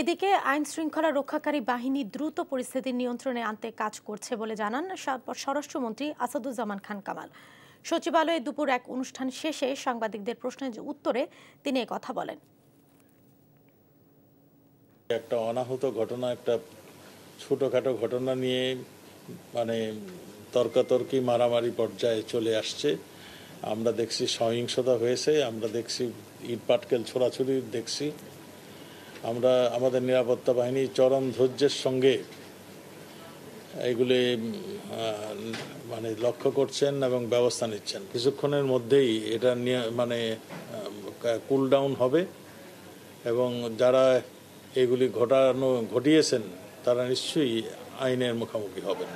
এদিকে আইন শৃঙ্খলা রক্ষাকারী বাহিনী দ্রুত পরিস্থিতি নিয়ন্ত্রণে আনতে কাজ করছে বলে জানান স্বরাষ্ট্রমন্ত্রী আসাদুজ্জামান খান কামাল সচিবালয়ে দুপুর এক অনুষ্ঠান শেষে সাংবাদিকদের প্রশ্নের উত্তরে তিনি কথা বলেন একটা অনাহত ঘটনা একটা ছোটোখাটো ঘটনা নিয়ে মানে তর্কাতর্কি মারামারি পর্যায়ে চলে আসছে আমরা দেখছি সহিংসতা হয়েছে আমরা দেখছি ইট পাটকেল ছোড়াছুড়ি দেখছি আমরা আমাদের নিরাপত্তা বাহিনী চরম ধৈর্যের সঙ্গে এগুলি মানে লক্ষ্য করছেন এবং ব্যবস্থা নিচ্ছেন কিছুক্ষণের মধ্যেই এটা নিয়ে মানে কুল ডাউন হবে এবং যারা এগুলি ঘটানো ঘটিয়েছেন তারা নিশ্চয়ই আইনের মুখোমুখি হবেন